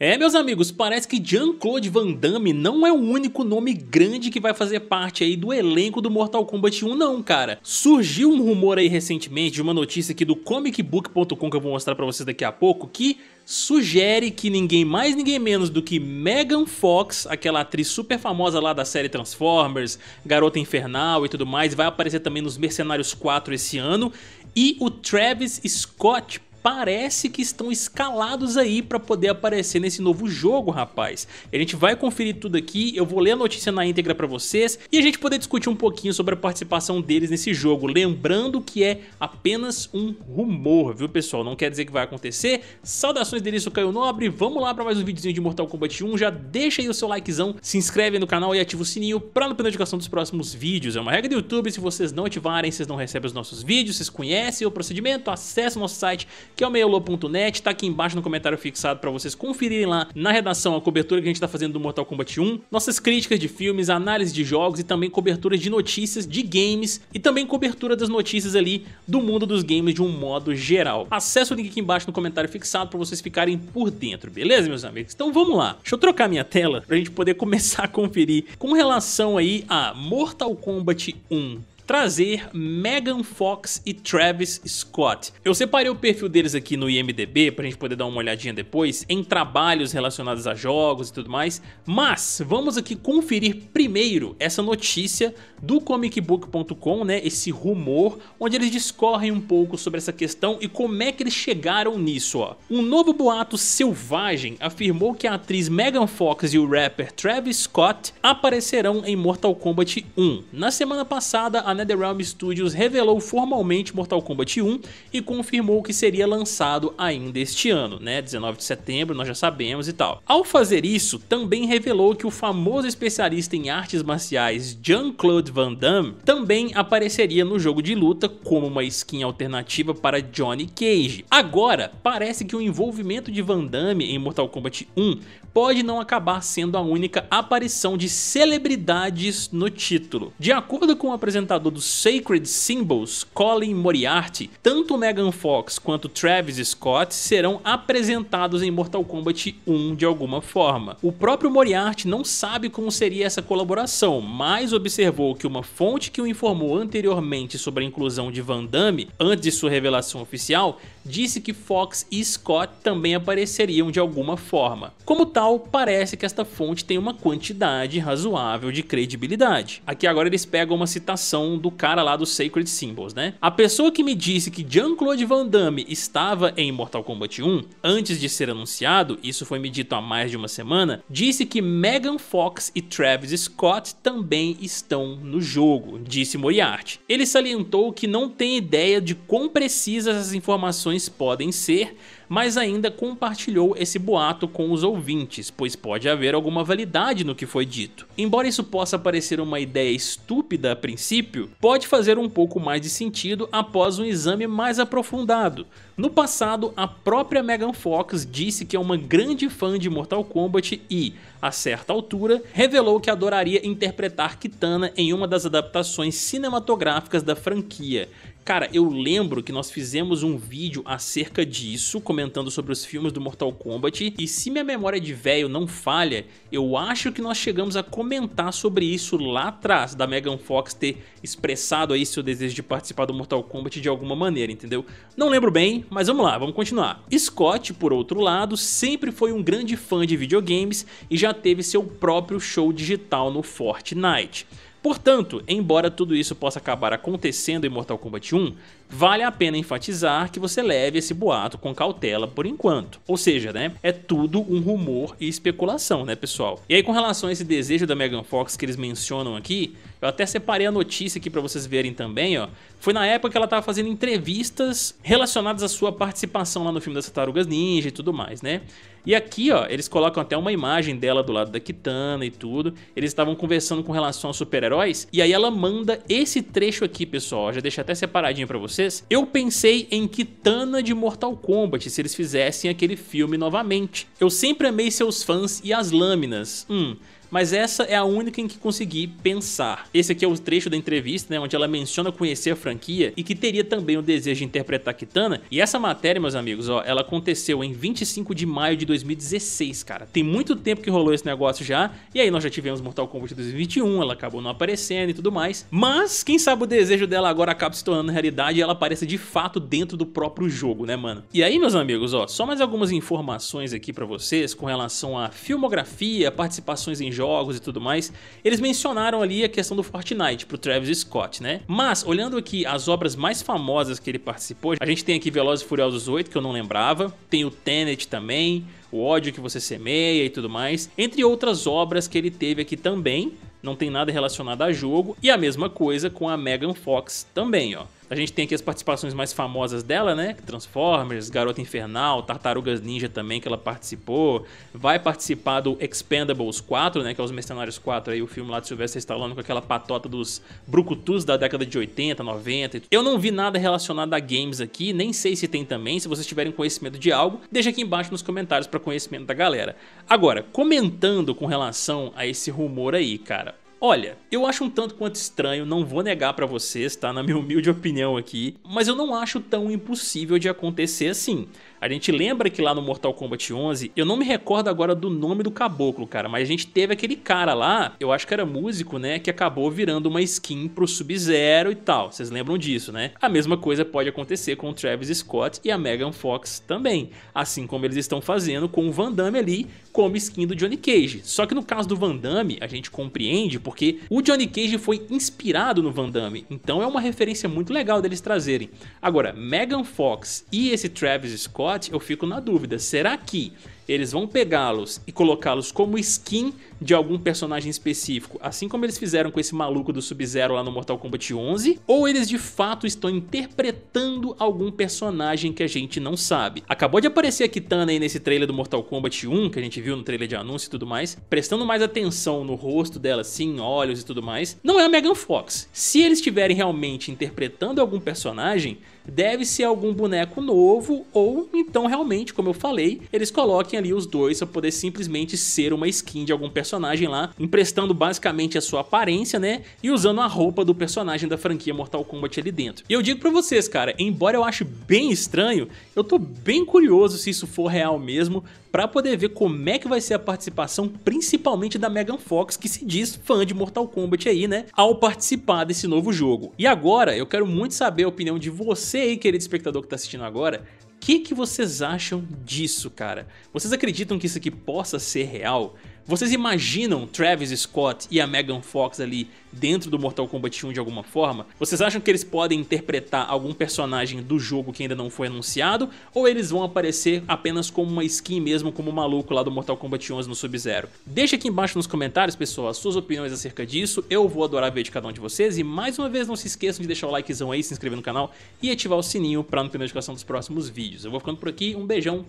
É, meus amigos, parece que Jean-Claude Van Damme não é o único nome grande que vai fazer parte aí do elenco do Mortal Kombat 1 não, cara. Surgiu um rumor aí recentemente de uma notícia aqui do comicbook.com que eu vou mostrar pra vocês daqui a pouco, que sugere que ninguém mais ninguém menos do que Megan Fox, aquela atriz super famosa lá da série Transformers, Garota Infernal e tudo mais, vai aparecer também nos Mercenários 4 esse ano, e o Travis Scott parece que estão escalados aí para poder aparecer nesse novo jogo, rapaz. A gente vai conferir tudo aqui, eu vou ler a notícia na íntegra para vocês e a gente poder discutir um pouquinho sobre a participação deles nesse jogo, lembrando que é apenas um rumor, viu pessoal? Não quer dizer que vai acontecer. Saudações delício Caio Nobre, vamos lá para mais um videozinho de Mortal Kombat 1, já deixa aí o seu likezão, se inscreve no canal e ativa o sininho para não perder a notificação dos próximos vídeos. É uma regra do YouTube, se vocês não ativarem, vocês não recebem os nossos vídeos, vocês conhecem o procedimento, acessa o nosso site que é o meiolô.net, tá aqui embaixo no comentário fixado para vocês conferirem lá na redação a cobertura que a gente tá fazendo do Mortal Kombat 1, nossas críticas de filmes, análise de jogos e também cobertura de notícias de games e também cobertura das notícias ali do mundo dos games de um modo geral. Acesse o link aqui embaixo no comentário fixado para vocês ficarem por dentro, beleza, meus amigos? Então vamos lá. Deixa eu trocar minha tela pra gente poder começar a conferir com relação aí a Mortal Kombat 1 trazer Megan Fox e Travis Scott. Eu separei o perfil deles aqui no IMDB pra gente poder dar uma olhadinha depois em trabalhos relacionados a jogos e tudo mais, mas vamos aqui conferir primeiro essa notícia do comicbook.com, né, esse rumor, onde eles discorrem um pouco sobre essa questão e como é que eles chegaram nisso, ó. Um novo boato selvagem afirmou que a atriz Megan Fox e o rapper Travis Scott aparecerão em Mortal Kombat 1. Na semana passada, a NetherRealm Studios revelou formalmente Mortal Kombat 1 e confirmou que seria lançado ainda este ano, né? 19 de setembro, nós já sabemos e tal. Ao fazer isso, também revelou que o famoso especialista em artes marciais Jean-Claude Van Damme também apareceria no jogo de luta como uma skin alternativa para Johnny Cage. Agora, parece que o envolvimento de Van Damme em Mortal Kombat 1 pode não acabar sendo a única aparição de celebridades no título. De acordo com o apresentador cargo Sacred Symbols, Colin Moriarty, tanto Megan Fox quanto Travis Scott serão apresentados em Mortal Kombat 1 de alguma forma. O próprio Moriarty não sabe como seria essa colaboração, mas observou que uma fonte que o informou anteriormente sobre a inclusão de Van Damme, antes de sua revelação oficial, disse que Fox e Scott também apareceriam de alguma forma. Como tal, parece que esta fonte tem uma quantidade razoável de credibilidade. Aqui agora eles pegam uma citação do cara lá do Sacred Symbols, né? A pessoa que me disse que Jean-Claude Van Damme estava em Mortal Kombat 1, antes de ser anunciado, isso foi me dito há mais de uma semana, disse que Megan Fox e Travis Scott também estão no jogo, disse Moriarty. Ele salientou que não tem ideia de quão precisas as informações informações podem ser, mas ainda compartilhou esse boato com os ouvintes, pois pode haver alguma validade no que foi dito. Embora isso possa parecer uma ideia estúpida a princípio, pode fazer um pouco mais de sentido após um exame mais aprofundado. No passado, a própria Megan Fox disse que é uma grande fã de Mortal Kombat e, a certa altura, revelou que adoraria interpretar Kitana em uma das adaptações cinematográficas da franquia, Cara, eu lembro que nós fizemos um vídeo acerca disso, comentando sobre os filmes do Mortal Kombat, e se minha memória de velho não falha, eu acho que nós chegamos a comentar sobre isso lá atrás, da Megan Fox ter expressado aí seu desejo de participar do Mortal Kombat de alguma maneira, entendeu? Não lembro bem, mas vamos lá, vamos continuar. Scott, por outro lado, sempre foi um grande fã de videogames e já teve seu próprio show digital no Fortnite. Portanto, embora tudo isso possa acabar acontecendo em Mortal Kombat 1, vale a pena enfatizar que você leve esse boato com cautela por enquanto. Ou seja, né, é tudo um rumor e especulação, né, pessoal? E aí com relação a esse desejo da Megan Fox que eles mencionam aqui, eu até separei a notícia aqui para vocês verem também, ó. Foi na época que ela tava fazendo entrevistas relacionadas à sua participação lá no filme das Tartarugas Ninja e tudo mais, né? E aqui, ó, eles colocam até uma imagem dela do lado da Kitana e tudo. Eles estavam conversando com relação a super-heróis. E aí ela manda esse trecho aqui, pessoal. já deixei até separadinho pra vocês. Eu pensei em Kitana de Mortal Kombat se eles fizessem aquele filme novamente. Eu sempre amei seus fãs e as lâminas. Hum mas essa é a única em que consegui pensar. Esse aqui é o trecho da entrevista, né, onde ela menciona conhecer a franquia e que teria também o desejo de interpretar Kitana. E essa matéria, meus amigos, ó, ela aconteceu em 25 de maio de 2016, cara. Tem muito tempo que rolou esse negócio já, e aí nós já tivemos Mortal Kombat 2021, ela acabou não aparecendo e tudo mais. Mas, quem sabe o desejo dela agora acaba se tornando realidade e ela apareça de fato dentro do próprio jogo, né, mano? E aí, meus amigos, ó, só mais algumas informações aqui pra vocês com relação à filmografia, participações em jogos e tudo mais, eles mencionaram ali a questão do Fortnite pro Travis Scott, né? Mas, olhando aqui as obras mais famosas que ele participou, a gente tem aqui Velozes e Furiosos 8, que eu não lembrava, tem o Tenet também, o ódio que você semeia e tudo mais, entre outras obras que ele teve aqui também, não tem nada relacionado a jogo, e a mesma coisa com a Megan Fox também, ó. A gente tem aqui as participações mais famosas dela, né? Transformers, Garota Infernal, Tartarugas Ninja também, que ela participou. Vai participar do Expendables 4, né? Que é os Mercenários 4, aí o filme lá de Sylvester Stallone com aquela patota dos brucutus da década de 80, 90. Eu não vi nada relacionado a games aqui, nem sei se tem também. Se vocês tiverem conhecimento de algo, deixa aqui embaixo nos comentários para conhecimento da galera. Agora, comentando com relação a esse rumor aí, cara. Olha, eu acho um tanto quanto estranho, não vou negar para vocês, tá? Na minha humilde opinião aqui, mas eu não acho tão impossível de acontecer assim. A gente lembra que lá no Mortal Kombat 11, eu não me recordo agora do nome do caboclo, cara, mas a gente teve aquele cara lá, eu acho que era músico, né, que acabou virando uma skin pro Sub-Zero e tal. Vocês lembram disso, né? A mesma coisa pode acontecer com o Travis Scott e a Megan Fox também, assim como eles estão fazendo com o Van Damme ali como skin do Johnny Cage. Só que no caso do Van Damme, a gente compreende porque o Johnny Cage foi inspirado no Van Damme, então é uma referência muito legal deles trazerem. Agora, Megan Fox e esse Travis Scott eu fico na dúvida. Será que eles vão pegá-los e colocá-los como skin de algum personagem específico, assim como eles fizeram com esse maluco do Sub-Zero lá no Mortal Kombat 11, ou eles de fato estão interpretando algum personagem que a gente não sabe. Acabou de aparecer a Kitana aí nesse trailer do Mortal Kombat 1, que a gente viu no trailer de anúncio e tudo mais, prestando mais atenção no rosto dela, sim, olhos e tudo mais, não é a Megan Fox. Se eles estiverem realmente interpretando algum personagem, deve ser algum boneco novo ou então realmente, como eu falei, eles coloquem ali os dois pra poder simplesmente ser uma skin de algum personagem lá, emprestando basicamente a sua aparência, né? E usando a roupa do personagem da franquia Mortal Kombat ali dentro. E eu digo pra vocês, cara, embora eu ache bem estranho, eu tô bem curioso se isso for real mesmo, pra poder ver como é que vai ser a participação, principalmente da Megan Fox, que se diz fã de Mortal Kombat aí, né? Ao participar desse novo jogo. E agora, eu quero muito saber a opinião de você aí, querido espectador que tá assistindo agora, que, que vocês acham disso, cara? Vocês acreditam que isso aqui possa ser real? Vocês imaginam Travis Scott e a Megan Fox ali dentro do Mortal Kombat 1 de alguma forma? Vocês acham que eles podem interpretar algum personagem do jogo que ainda não foi anunciado? Ou eles vão aparecer apenas como uma skin mesmo, como o maluco lá do Mortal Kombat 11 no Sub-Zero? Deixa aqui embaixo nos comentários, pessoal, as suas opiniões acerca disso. Eu vou adorar ver de cada um de vocês. E mais uma vez, não se esqueçam de deixar o likezão aí, se inscrever no canal e ativar o sininho para não perder a notificação dos próximos vídeos. Eu vou ficando por aqui. Um beijão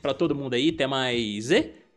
para todo mundo aí. Até mais e...